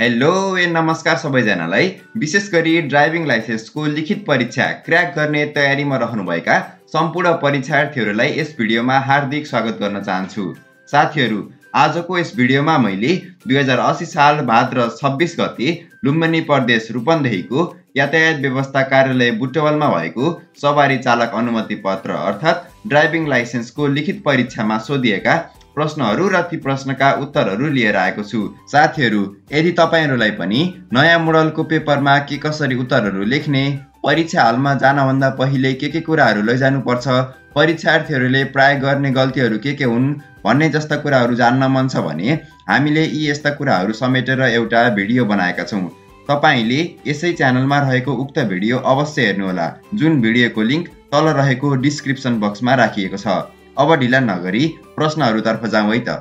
hello ए नमस्कार सबैजनालाई विशेष गरी ड्राइभिङ लाइसेन्सको लिखित परीक्षा क्र्याक गर्ने तयारीमा रहनुभएका सम्पूर्ण परीक्षार्थीहरूलाई यस भिडियोमा हार्दिक स्वागत गर्न चाहन्छु साथीहरू आजको यस भिडियोमा मैले दुई हजार असी साल भाद्र छब्बिस गते लुम्बिनी प्रदेश रूपन्देहीको यातायात व्यवस्था कार्यालय बुटवलमा भएको सवारी चालक अनुमति पत्र अर्थात् ड्राइभिङ लाइसेन्सको लिखित परीक्षामा सोधिएका प्रश्नहरू र ती प्रश्नका उत्तरहरू लिएर आएको छु साथीहरू यदि तपाईँहरूलाई पनि नयाँ मोडलको पेपरमा के कसरी उत्तरहरू लेख्ने परीक्षा हलमा जानभन्दा पहिले के के कुराहरू लैजानुपर्छ परीक्षार्थीहरूले प्राय गर्ने गल्तीहरू के के हुन् भन्ने जस्ता कुराहरू जान्न मन छ भने हामीले यी यस्ता कुराहरू समेटेर एउटा भिडियो बनाएका छौँ तपाईँले यसै च्यानलमा रहेको उक्त भिडियो अवश्य हेर्नुहोला जुन भिडियोको लिङ्क तल रहेको डिस्क्रिप्सन बक्समा राखिएको छ अब ढिला नगरी प्रश्नहरूतर्फ जाउँ है त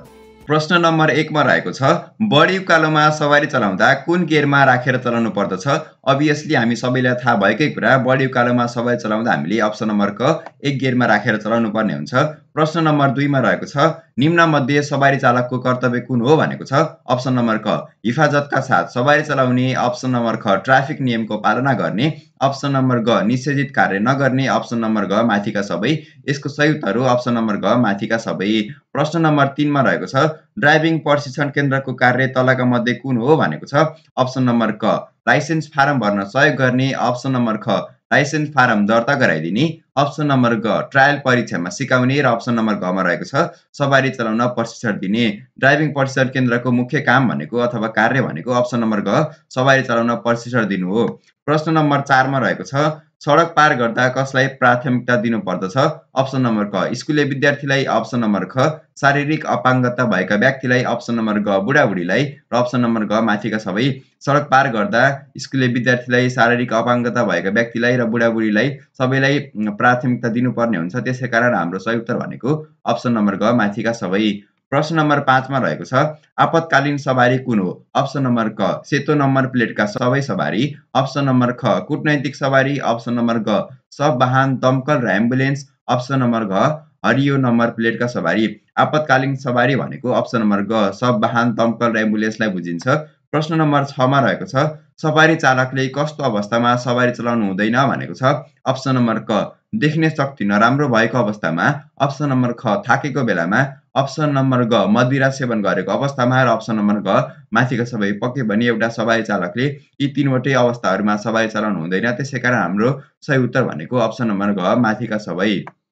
प्रश्न नम्बर एकमा रहेको छ बढी उकालोमा सवारी चलाउँदा कुन गियरमा राखेर चलाउनु पर्दछ अभियसली हामी सबैलाई थाहा भएकै कुरा बढी उकालोमा सबै चलाउँदा हामीले अप्सन नम्बर क एक गियरमा राखेर चलाउनु पर्ने हुन्छ प्रश्न नम्बर दुईमा रहेको छ निम्न मध्ये सवारी चालकको कर्तव्य कुन हो भनेको छ अप्सन नम्बर क हिफाजतका साथ सवारी चलाउने अप्सन नम्बर ख ट्राफिक नियमको पालना गर्ने अप्सन नम्बर ग निषेधित कार्य नगर्ने अप्सन नम्बर घ माथिका सबै यसको सही उत्तर हो अप्सन नम्बर घ माथिका सबै प्रश्न नम्बर तिनमा रहेको छ ड्राइभिङ प्रशिक्षण केन्द्रको कार्य तलका मध्ये कुन हो भनेको छ अप्सन नम्बर क लाइसेन्स फारम भर्न सहयोग गर्ने अप्सन नम्बर ख लाइसेन्स फारम दर्ता गराइदिने अप्सन नम्बर ग ट्रायल परीक्षामा सिकाउने र अप्सन नम्बर घमा रहेको छ सवारी चलाउन प्रशिक्षण दिने ड्राइभिङ प्रशिक्षण केन्द्रको मुख्य काम भनेको अथवा कार्य भनेको अप्सन नम्बर घ सवारी चलाउन प्रशिक्षण दिनु हो प्रश्न नम्बर चारमा रहेको छ सडक पार गर्दा कसलाई प्राथमिकता दिनुपर्दछ अप्सन नम्बर क स्कुले विद्यार्थीलाई अप्सन नम्बर ख शारीरिक अपाङ्गता भएका व्यक्तिलाई अप्सन नम्बर ग बुढाबुढीलाई र अप्सन नम्बर ग माथिका सबै सडक पार गर्दा स्कुले विद्यार्थीलाई शारीरिक अपाङ्गता भएका व्यक्तिलाई र बुढाबुढीलाई सबैलाई प्राथमिकता दिनुपर्ने हुन्छ त्यसै कारण हाम्रो सही उत्तर भनेको अप्सन नम्बर ग माथिका सबै प्रश्न नम्बर पाँचमा रहेको छ आपतकालीन सवारी कुन हो अप्सन नम्बर क सेतो नम्बर प्लेटका सबै सवारी अप्सन नम्बर ख कुटनैतिक सवारी अप्सन नम्बर ग सब वाहन दमकल र एम्बुलेन्स अप्सन नम्बर घ हरियो नम्बर प्लेटका सवारी आपतकालीन सवारी भनेको अप्सन नम्बर ग सब वाहन दमकल र एम्बुलेन्सलाई बुझिन्छ प्रश्न नम्बर छमा रहेको छ सवारी चालकले कस्तो अवस्थामा सवारी चलाउनु हुँदैन भनेको छ अप्सन नम्बर क देख्ने शक्ति नराम्रो भएको अवस्थामा अप्सन नम्बर ख थाकेको बेलामा अप्सन नम्बर ग मदिरा सेवन गरेको अवस्थामा र अप्सन नम्बर घ माथिका सबै पक्यो भने एउटा सवारी चालकले यी तिनवटै अवस्थाहरूमा सवारी चलाउनु हुँदैन त्यसै कारण हाम्रो सही उत्तर भनेको अप्सन नम्बर घ माथिका सबै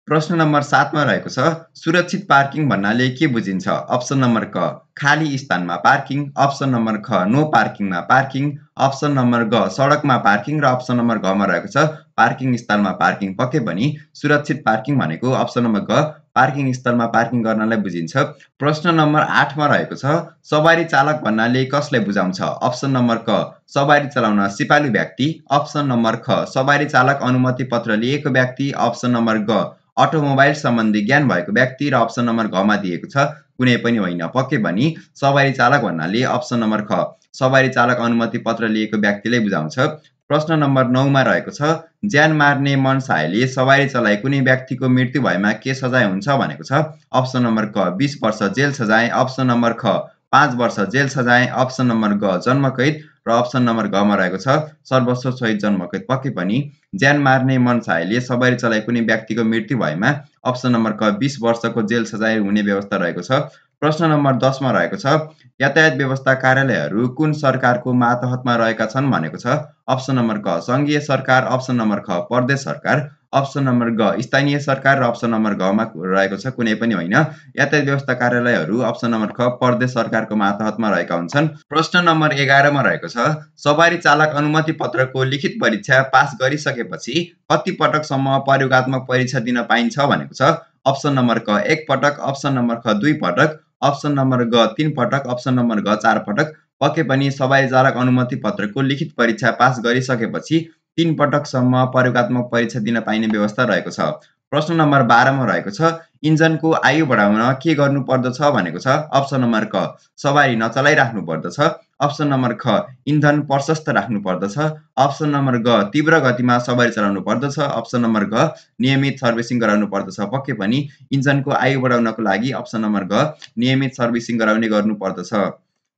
प्रश्न नम्बर सातमा रहेको छ सुरक्षित पार्किङ भन्नाले के बुझिन्छ अप्सन नम्बर क खाली स्थानमा पार्किङ अप्सन नम्बर ख नो पार्किङमा पार्किङ अप्सन नम्बर ग सडकमा पार्किङ र अप्सन नम्बर घमा रहेको छ पार्किङ स्थानमा पार्किङ पक्कै पनि सुरक्षित पार्किङ भनेको अप्सन नम्बर ग पार्किङ स्थलमा पार्किङ गर्नलाई बुझिन्छ प्रश्न नम्बर आठमा रहेको छ सवारी चालक भन्नाले कसलाई बुझाउँछ अप्सन नम्बर क सवारी चलाउन सिपालु व्यक्ति अप्सन नम्बर ख सवारी चालक अनुमति पत्र लिएको व्यक्ति अप्सन नम्बर ग अटोमोबाइल सम्बन्धी ज्ञान भएको व्यक्ति र अप्सन नम्बर घमा दिएको छ कुनै पनि होइन पक्कै पनि सवारी चालक भन्नाले अप्सन नम्बर ख सवारी चालक अनुमति पत्र लिएको व्यक्तिले बुझाउँछ प्रश्न नम्बर नौमा रहेको छ ज्यान मार्ने मनसायले सवारी चलाए कुनै व्यक्तिको मृत्यु भएमा के सजाय हुन्छ भनेको छ अप्सन नम्बर क बिस वर्ष जेल सजाय अप्सन नम्बर ख पाँच वर्ष जेल सजाय अप्सन नम्बर ग जन्मकैद र अप्सन नम्बर घमा रहेको छ सर्वस्व सहित जन्मकैद पक्कै पनि ज्यान मार्ने मनसायले सवारी चलाइ कुनै व्यक्तिको मृत्यु भएमा अप्सन नम्बर क बिस वर्षको जेल सजाय हुने व्यवस्था रहेको छ प्रश्न नम्बर दसमा रहेको छ यातायात व्यवस्था कार्यालयहरू कुन सरकारको मातहतमा रहेका छन् भनेको छ अप्सन नम्बर क सङ्घीय सरकार अप्सन नम्बर ख प्रदेश सरकार अप्सन नम्बर ग स्थानीय सरकार र अप्सन नम्बर घमा रहेको छ कुनै पनि होइन यातायात व्यवस्था कार्यालयहरू अप्सन नम्बर ख प्रदेश सरकारको मातहतमा रहेका हुन्छन् प्रश्न नम्बर एघारमा रहेको छ सवारी चालक अनुमति पत्रको लिखित परीक्षा पास गरिसकेपछि कति पटकसम्म प्रयोगत्मक परीक्षा दिन पाइन्छ भनेको छ अप्सन नम्बर क एक पटक अप्सन नम्बर ख दुई पटक अप्सन नम्बर ग तिन पटक अप्सन नम्बर घ चार पटक पक्कै पनि सवारी चालक अनुमति पत्रको लिखित परीक्षा पास गरिसकेपछि तिन पटकसम्म प्रयोगत्मक परीक्षा दिन पाइने व्यवस्था रहेको छ प्रश्न नम्बर बाह्रमा रहेको छ इन्जनको आयु बढाउन के गर्नुपर्दछ भनेको छ अप्सन नम्बर क सवारी नचलाइराख्नु पर्दछ अप्सन नम्बर ख इन्धन प्रशस्त राख्नु पर्दछ अप्सन नम्बर ग तीव्र गतिमा सवारी चलाउनु पर्दछ अप्सन नम्बर घ नियमित सर्भिसिङ गराउनु पर्दछ पक्कै पनि इन्जनको आयु बढाउनको लागि अप्सन नम्बर घ नियमित सर्भिसिङ गराउने गर्नु गर्नुपर्दछ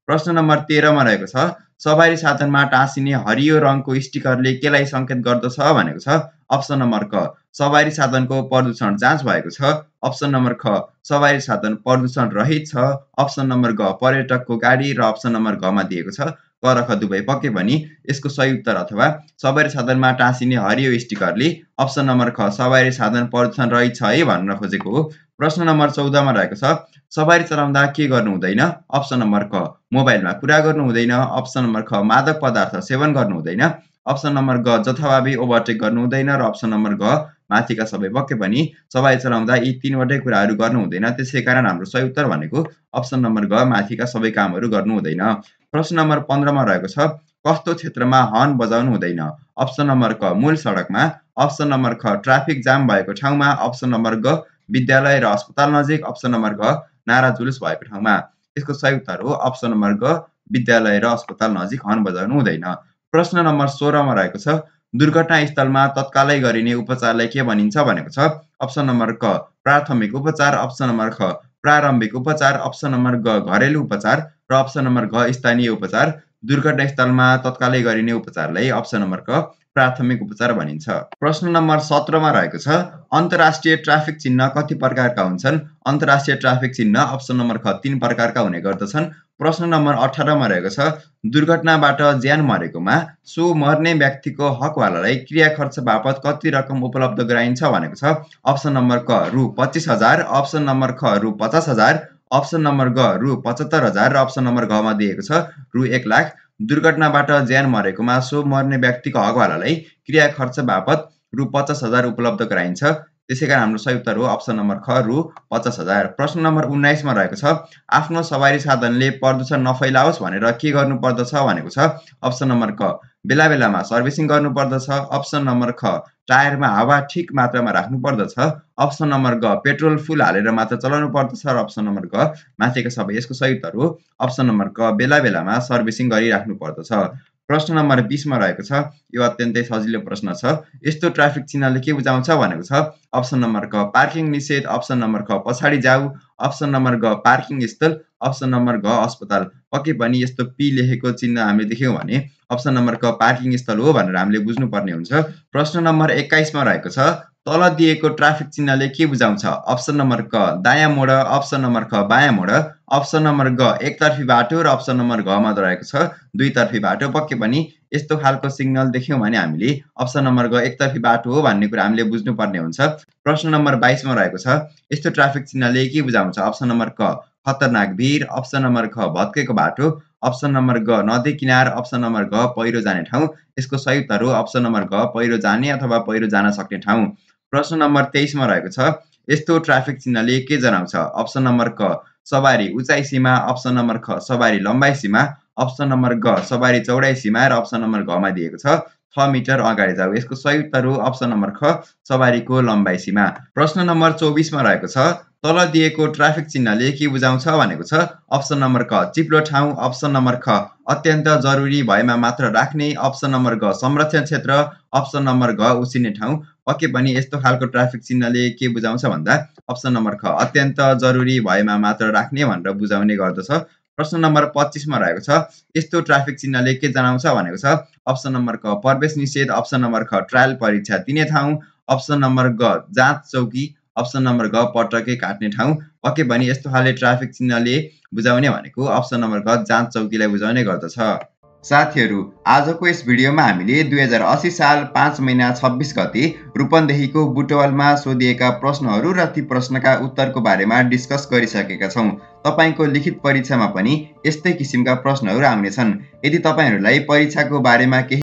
प्रश्न नम्बर तेह्रमा रहेको छ सवारी साधनमा टाँसिने हरियो रङको स्टिकरले केलाई सङ्केत गर्दछ भनेको छ अप्सन नम्बर क सवारी साधनको प्रदूषण जाँच भएको छ अप्सन नम्बर ख सवारी साधन प्रदूषण रहित छ अप्सन नम्बर ग पर्यटकको गाडी र अप्सन नम्बर घमा दिएको छ करख दुबै पक्के दुवै पक्कै पनि यसको सही उत्तर अथवा सवारी साधनमा टाँसिने हरियो स्टिकरले अप्सन नम्बर ख सवारी साधन प्रदूषण रहित छ है भन्न खोजेको हो प्रश्न नम्बर चौधमा रहेको छ सवारी चलाउँदा के गर्नु हुँदैन अप्सन नम्बर क मोबाइलमा कुरा गर्नु हुँदैन अप्सन नम्बर ख मादक पदार्थ सेवन गर्नु हुँदैन अप्सन नम्बर ग जथाभावी ओभरटेक गर्नु हुँदैन र अप्सन नम्बर ग माथिका सबै पक्कै पनि सवारी चलाउँदा यी तिनवटै कुराहरू गर्नु हुँदैन त्यसै कारण हाम्रो सही उत्तर भनेको अप्सन नम्बर ग माथिका सबै कामहरू गर्नु हुँदैन प्रश्न नम्बर पन्ध्रमा रहेको छ कस्तो क्षेत्रमा हर्न बजाउनु हुँदैन अप्सन नम्बर क मूल सडकमा अप्सन नम्बर ख ट्राफिक जाम भएको ठाउँमा अप्सन नम्बर ग विद्यालय र अस्पताल नजिक अप्सन नम्बर घ नारा जुलुस भएको ठाउँमा यसको सही उत्तर हो अप्सन नम्बर ग विद्यालय र अस्पताल नजिक हर्न बजाउनु हुँदैन प्रश्न नम्बर सोह्रमा रहेको छ दुर्घटना स्थलमा तत्कालै गरिने उपचारलाई के भनिन्छ भनेको छ अप्सन नम्बर क प्राथमिक उपचार अप्सन नम्बर ख प्रारम्भिक उपचार अप्सन नम्बर ग घरेलु उपचार र अप्सन नम्बर घ स्थानीय उपचार दुर्घटना स्थलमा तत्कालै गरिने उपचारलाई अप्सन नम्बर क प्राथमिक उपचार भनिन्छ प्रश्न नम्बर सत्रमा रहेको छ अन्तर्राष्ट्रिय ट्राफिक चिन्ह कति प्रकारका हुन्छन् अन्तर्राष्ट्रिय ट्राफिक चिन्ह अप्सन नम्बर ख तिन प्रकारका हुने गर्दछन् प्रश्न नम्बर अठारमा रहेको छ दुर्घटनाबाट ज्यान मरेकोमा सो मर्ने व्यक्तिको हकवालालाई क्रिया खर्च बापत कति रकम उपलब्ध गराइन्छ भनेको छ अप्सन नम्बर क रु पच्चिस हजार अप्सन नम्बर ख रु पचास हजार अप्सन नम्बर ग रु पचहत्तर हजार र अप्सन नम्बर घमा दिएको छ रु एक लाख दुर्घटनाबाट ज्यान मरेकोमा सो मर्ने व्यक्तिको हकवालालाई क्रिया खर्च बापत रु पचास हजार उपलब्ध गराइन्छ त्यसै कारण हाम्रो सही उत्तर हो अप्सन नम्बर ख रु पचास हजार प्रश्न नम्बर उन्नाइसमा रहेको छ आफ्नो सवारी साधनले प्रदूषण नफैलाओस् भनेर के गर्नुपर्दछ भनेको छ अप्सन नम्बर क बेला बेलामा सर्भिसिङ गर्नुपर्दछ अप्सन नम्बर ख टायरमा हावा ठिक मात्रामा राख्नुपर्दछ अप्सन नम्बर ग पेट्रोल फुल हालेर मात्र चलाउनु पर्दछ र अप्सन नम्बर ग माथिका सबै यसको सही उत्तर हो अप्सन नम्बर क बेला बेलामा सर्भिसिङ गरिराख्नु पर्दछ प्रश्न नम्बर बिसमा रहेको छ यो अत्यन्तै सजिलो प्रश्न छ यस्तो ट्राफिक चिन्हले के बुझाउँछ भनेको छ अप्सन नम्बर क पार्किङ निषेध अप्सन नम्बर क पछाडि जाऊ अप्सन नम्बर ग पार्किङ स्थल अप्सन नम्बर घ अस्पताल पक्कै पनि यस्तो पी लेखेको चिन्ह हामीले देख्यौँ भने अप्सन नम्बर क पार्किङ स्थल हो भनेर हामीले बुझ्नुपर्ने हुन्छ प्रश्न नम्बर एक्काइसमा रहेको छ तल दिएको ट्राफिक चिन्हले के बुझाउँछ अप्सन नम्बर क दायाँ मोड अप्सन नम्बर ख बायाँ मोड अप्सन नम्बर ग एकतर्फी बाटो र अप्सन नम्बर घमा रहेको छ दुईतर्फी बाटो पक्कै पनि यस्तो खालको सिग्नल देख्यौँ भने हामीले अप्सन नम्बर ग एकतर्फी बाटो हो भन्ने कुरा हामीले बुझ्नुपर्ने हुन्छ प्रश्न नम्बर बाइसमा रहेको छ यस्तो ट्राफिक चिन्हले के बुझाउँछ अप्सन नम्बर क खतरनाक भिर अप्सन नम्बर ख भत्केको बाटो अप्सन नम्बर ग नदी किनार अप्सन नम्बर घ पहिरो जाने ठाउँ यसको सही उत्तर हो अप्सन नम्बर घ पहिरो जाने अथवा पहिरो जान सक्ने ठाउँ प्रश्न नम्बर तेइसमा रहेको छ यस्तो ट्राफिक चिन्हले के जनाउँछ अप्सन नम्बर क सवारी उचाइ सीमा अप्सन नम्बर ख सवारी लम्बाइ सीमा अप्सन नम्बर ग सवारी चौडाइ सीमा र अप्सन नम्बर घमा दिएको छ छ मिटर अगाडि जाऊ यसको सही उत्तर हो अप्सन नम्बर ख सवारीको लम्बाइ सीमा प्रश्न नम्बर चौबिसमा रहेको छ तल दिएको ट्राफिक चिन्हले के बुझाउँछ भनेको छ अप्सन नम्बर क चिप्लो ठाउँ अप्सन नम्बर ख अत्यन्त जरुरी भएमा मात्र राख्ने अप्सन नम्बर ग संरक्षण क्षेत्र अप्सन नम्बर घ उसिने ठाउँ पक्कै पनि यस्तो खालको ट्राफिक चिन्हले के बुझाउँछ भन्दा अप्सन नम्बर ख अत्यन्त जरुरी भएमा मात्र राख्ने भनेर बुझाउने गर्दछ प्रश्न नम्बर पच्चिसमा रहेको छ यस्तो ट्राफिक चिन्हले के जनाउँछ भनेको छ अप्सन नम्बर क प्रवेश निषेध अप्सन नम्बर ख ट्रायल परीक्षा दिने ठाउँ अप्सन नम्बर ग जाँच चौकी अप्सन नम्बर ग पटकै काट्ने ठाउँ पक्के भने यस्तो खाले ट्राफिक चिन्हले बुझाउने भनेको अप्सन नम्बर ग जाँच चौकीलाई बुझाउने गर्दछ साथीहरू आजको यस भिडियोमा हामीले दुई हजार असी साल पाँच महिना छब्बिस गते रूपन्देहीको बुटवालमा सोधिएका प्रश्नहरू र ती प्रश्नका उत्तरको बारेमा डिस्कस गरिसकेका छौँ तपाईँको लिखित परीक्षामा पनि यस्तै किसिमका प्रश्नहरू आउनेछन् यदि तपाईँहरूलाई परीक्षाको बारेमा केही